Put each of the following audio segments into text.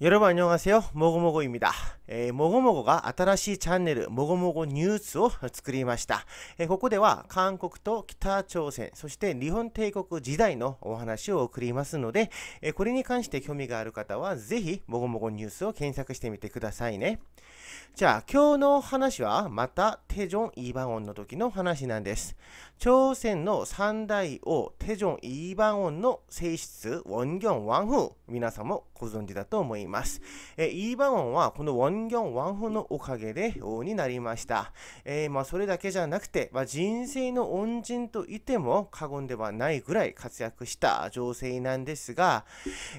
여러분안녕하세요모고모고입니다えー、もごもごが新しいチャンネル、もごもごニュースを作りました。えー、ここでは韓国と北朝鮮、そして日本帝国時代のお話を送りますので、えー、これに関して興味がある方は、ぜひもごもごニュースを検索してみてくださいね。じゃあ、今日の話は、また、テジョン・イーバンオンの時の話なんです。朝鮮の三大王、テジョン・イーバンオンの性質、ウォンギョン・ワンフー、皆さんもご存知だと思います。えー、イーバウンはこのワンギョン、ワンフのおかげで王になりました。えー、まあ、それだけじゃなくて、まあ、人生の恩人といても過言ではないぐらい活躍した女性なんですが、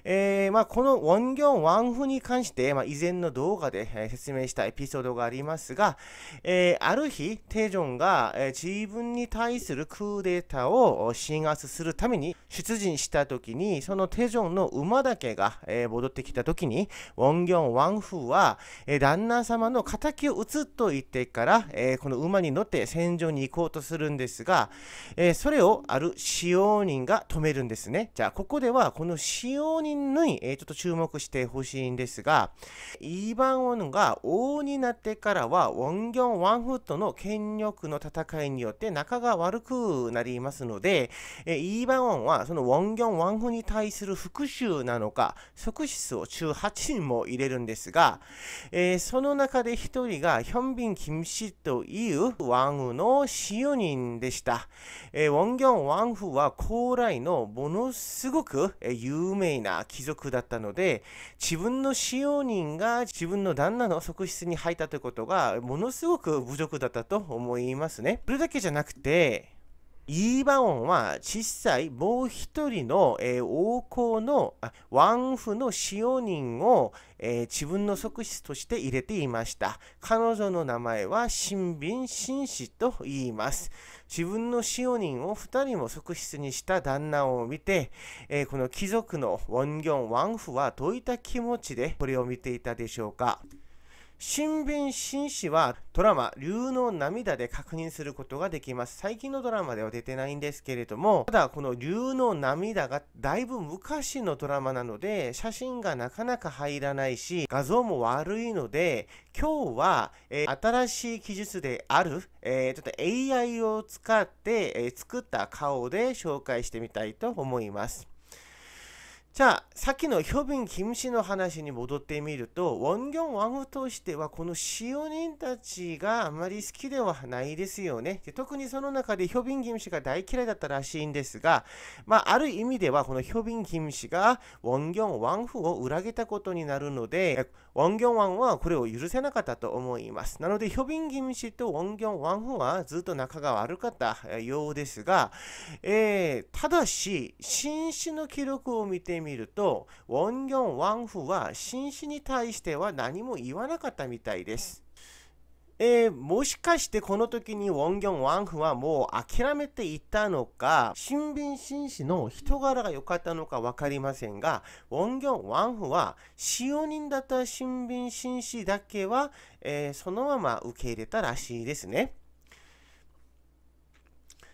えー、まあ、このワンギョン、ワンフに関して、まあ、以前の動画で、説明したエピソードがありますが、えある日、テジョンが、自分に対するクーデターを鎮圧するために出陣した時に、そのテジョンの馬だけが、えー戻ってきた時に、ウォンギョン・ワンフーは、え旦那様の仇を討つと言ってから、えこの馬に乗って戦場に行こうとするんですが、えそれをある使用人が止めるんですね。じゃあ、ここではこの使用人に、えちょっと注目してほしいんですが、イーバン・オォンが王になってからは、ウォンギョン・ワンフーとの権力の戦いによって仲が悪くなりますので、えイーバン・オンはそのウォンギョン・ワンフーに対する復讐なのか、即クを中8人も入れるんですが、えー、その中で1人がヒョンビン・キムシというワンウの使用人でした、えー、ウォンギョン・ワンフは高麗のものすごく有名な貴族だったので自分の使用人が自分の旦那の側室に入ったということがものすごく侮辱だったと思いますねそれだけじゃなくてイーバンは実際もう一人の、えー、王侯のワンフの使用人を、えー、自分の側室として入れていました。彼女の名前は新敏紳士と言います。自分の使用人を2人も側室にした旦那を見て、えー、この貴族のォンギョン・ワンフはどういった気持ちでこれを見ていたでしょうか。新聞紳士はドラマ竜の涙で確認することができます。最近のドラマでは出てないんですけれども、ただこの竜の涙がだいぶ昔のドラマなので、写真がなかなか入らないし、画像も悪いので、今日は、えー、新しい技術である、えー、ちょっと AI を使って、えー、作った顔で紹介してみたいと思います。자사키노협인김씨의ってみると。ウォン・ギョ원경왕후としてはこの使用人たちがあまり好きではないですよね特にその中で협인김씨가大嫌いだったらしいんですがまある意味ではこの협인김씨ョ원경왕후を裏切ったことになるのでウォンギョンワンはこれを許せなかったと思います。なので、ヒョビンギム氏とウォンギョンワンフはずっと仲が悪かったようですが、えー、ただし、紳士の記録を見てみると、ウォンギョンワンフは紳士に対しては何も言わなかったみたいです。えー、もしかしてこの時にウォンギョン・ワンフはもう諦めていたのか、新聞紳士の人柄が良かったのか分かりませんが、ウォンギョン・ワンフは使用人だった新聞紳士だけは、えー、そのまま受け入れたらしいですね。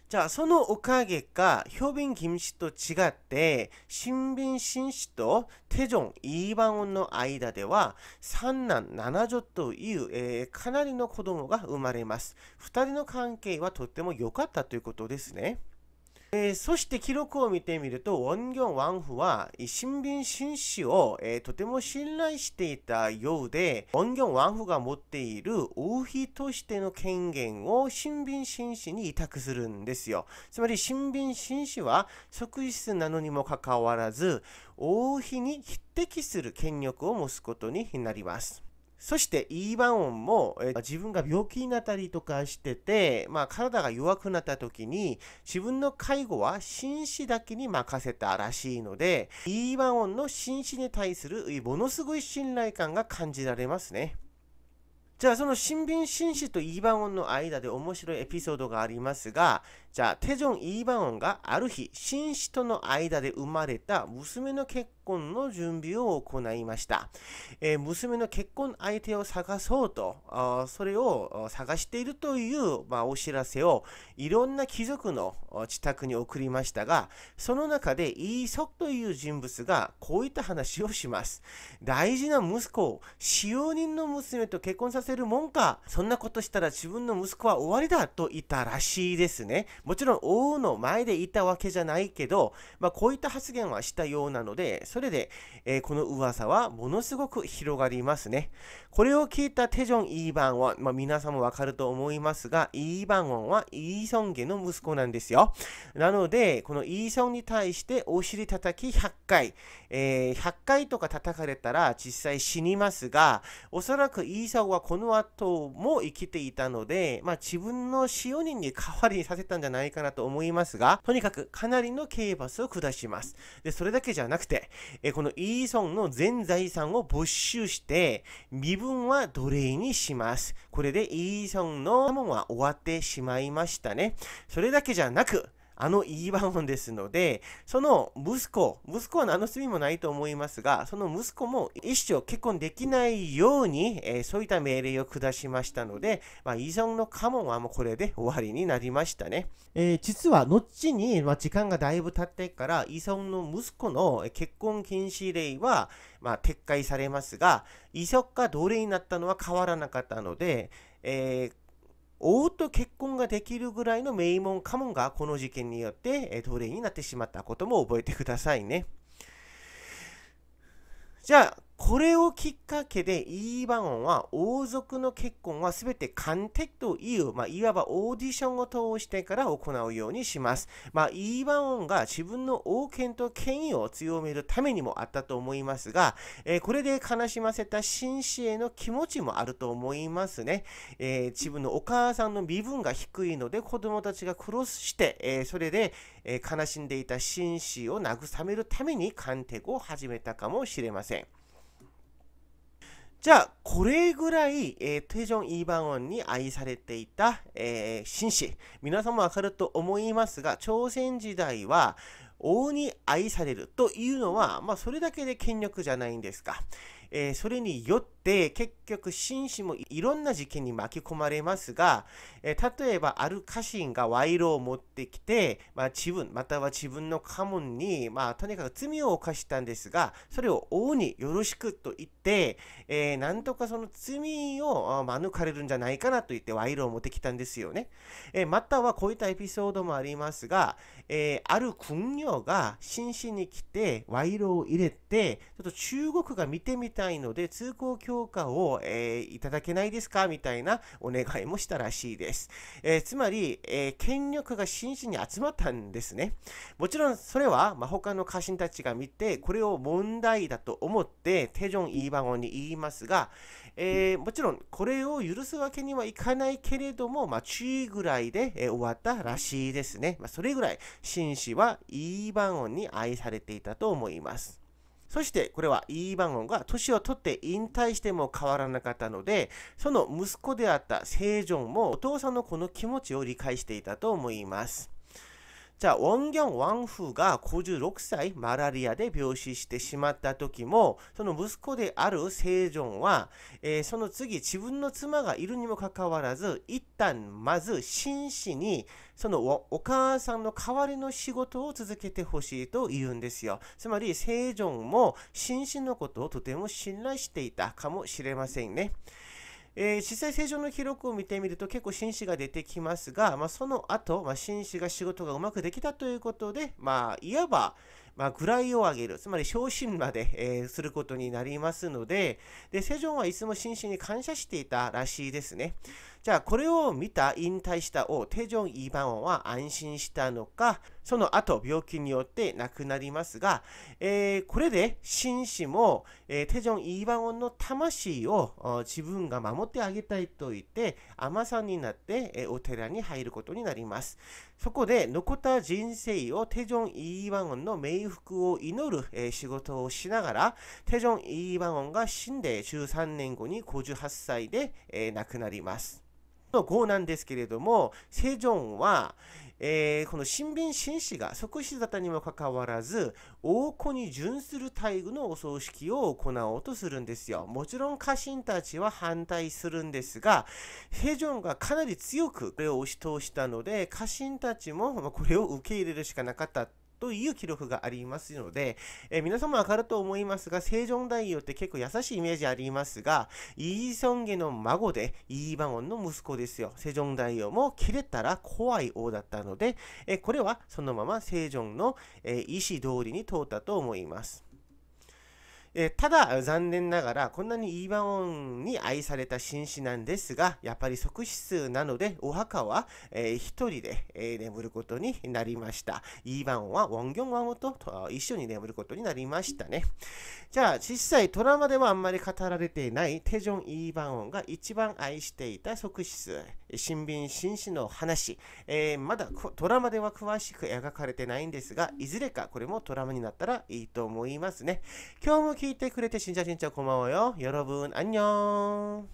じゃあそのおかげか表現禁止と違って新聞紳士とテジョン・イーバンオンの間では三男七女という、えー、かなりの子供が生まれます2人の関係はとっても良かったということですねえー、そして記録を見てみると、ウォンギョン・ワンフは、新民紳士を、えー、とても信頼していたようで、ウォンギョン・ワンフが持っている王妃としての権限を新民紳士に委託するんですよ。つまり、新民紳士は即室なのにもかかわらず、王妃に匹敵する権力を持つことになります。そして E1 音も、え自分が病気になったりとかしてて、まあ、体が弱くなった時に自分の介護は紳士だけに任せたらしいので E1 音の紳士に対するものすごい信頼感が感じられますね。じゃあその新聞紳士と E 番音の間で面白いエピソードがありますがじゃあ、テジョン・イーバオンがある日、紳士との間で生まれた娘の結婚の準備を行いました。えー、娘の結婚相手を探そうと、あそれを探しているという、まあ、お知らせをいろんな貴族の自宅に送りましたが、その中でイーソクという人物がこういった話をします。大事な息子を使用人の娘と結婚させるもんか、そんなことしたら自分の息子は終わりだと言ったらしいですね。もちろん王の前でいたわけじゃないけど、まあ、こういった発言はしたようなので、それで、えー、この噂はものすごく広がりますね。これを聞いたテジョン・イーバンは、まあ、皆さんもわかると思いますが、イーバンンはイーソン家の息子なんですよ。なので、このイーソンに対してお尻叩き100回、えー、100回とか叩かれたら実際死にますが、おそらくイーソンはこの後も生きていたので、まあ、自分の使用人に代わりにさせたんじゃゃないかなと思いますが、とにかくかなりの刑罰を下します。で、それだけじゃなくて、えこのイーソンの全財産を没収して、身分は奴隷にします。これでイーソンの門は終わってしまいましたね。それだけじゃなく、あのイーバモンですので、その息子、息子は何の罪もないと思いますが、その息子も一生結婚できないように、えー、そういった命令を下しましたので、まあ、依存の家紋はもうこれで終わりになりましたね。えー、実は後に、まあ、時間がだいぶ経ってから、依存の息子の結婚禁止令は、まあ、撤回されますが、遺族が奴隷になったのは変わらなかったので、えー王と結婚ができるぐらいの名門家紋がこの事件によって奴隷になってしまったことも覚えてくださいね。じゃあこれをきっかけでイーバゴンは王族の結婚はすべて官邸という、まあ、いわばオーディションを通してから行うようにします。まあ、イーバゴンが自分の王権と権威を強めるためにもあったと思いますが、えー、これで悲しませた紳士への気持ちもあると思いますね。えー、自分のお母さんの身分が低いので子供たちがロスして、えー、それで、え悲しんでいた紳士を慰めるために官邸を始めたかもしれません。じゃあ、これぐらい、えー、テジョン・イーバンオンに愛されていた、えー、紳士。皆さんもわかると思いますが、朝鮮時代は、王に愛されるというのは、まあ、それだけで権力じゃないんですか。えー、それによっで結局紳士もいろんな事件に巻き込まれますが、えー、例えばある家臣が賄賂を持ってきて、まあ、自分または自分の家紋に、まあ、とにかく罪を犯したんですがそれを王によろしくと言って、えー、なんとかその罪を免れるんじゃないかなと言って賄賂を持ってきたんですよね、えー、またはこういったエピソードもありますが、えある軍領が紳士に来て賄賂を入れてちょっと中国が見てみたいので通行教評価を、えー、いただけないですかみたいなお願いもしたらしいです。えー、つまり、えー、権力が真摯に集まったんですね。もちろんそれは、まあ、他の家臣たちが見て、これを問題だと思って、テジョン・イーバゴンに言いますが、えー、もちろんこれを許すわけにはいかないけれども、まあ、注意ぐらいで、え終わったらしいですね。まあ、それぐらい、紳士はイーバゴンに愛されていたと思います。そしてこれは E 番号が年を取って引退しても変わらなかったので、その息子であったセイもお父さんのこの気持ちを理解していたと思います。じゃあ、ウォンギョン・ワンフが56歳、マラリアで病死してしまった時も、その息子であるセジョンは、えー、その次、自分の妻がいるにもかかわらず、一旦、まず、真摯に、そのお母さんの代わりの仕事を続けてほしいと言うんですよ。つまり、セジョンも、真摯のことをとても信頼していたかもしれませんね。えー、姿勢正常の記録を見てみると結構紳士が出てきますが、まあ、その後、まあ、紳士が仕事がうまくできたということで、まあ、いわば、ま位を上げる、つまり昇進まで、えー、することになりますので、で、正常はいつも紳士に感謝していたらしいですね。じゃあこれを見た引退した王テジョン・イーバンンは安心したのかその後病気によって亡くなりますが、えー、これで紳士も、えー、テジョン・イーバンンの魂を自分が守ってあげたいと言って尼さんになって、えー、お寺に入ることになりますそこで残った人生をテジョン・イーバンンの冥福を祈る、えー、仕事をしながらテジョン・イーバンンが死んで13年後に58歳で、えー、亡くなりますの号なんですけれども、セジョンは、えー、この新聞紳士が即死沙汰にもかかわらず、王子に準する大愚のお葬式を行おうとするんですよ。もちろん家臣たちは反対するんですが、ヘジョンがかなり強くこれを押し通したので、家臣たちもこれを受け入れるしかなかったという記録がありますので、えー、皆様わかると思いますが、清ジ大王って結構優しいイメージありますが、イーソンゲの孫で、イーバゴンの息子ですよ。セジョン大王も切れたら怖い王だったので、えー、これはそのまま清ジの、えー、意思通りに通ったと思います。えただ残念ながらこんなにイーバオンに愛された紳士なんですがやっぱり即死数なのでお墓は、えー、1人で、え眠ることになりましたイーバオンはウォンギョンワンと一緒に眠ることになりましたねじゃあ実際ドラマではあんまり語られていないテジョン・イーバンオンが一番愛していた即死数新聞紳士の話、えー、まだドラマでは詳しく描かれてないんですがいずれかこれもドラマになったらいいと思いますね今日 케이테크레테 진짜 진짜 고마워요. 여러분 안녕.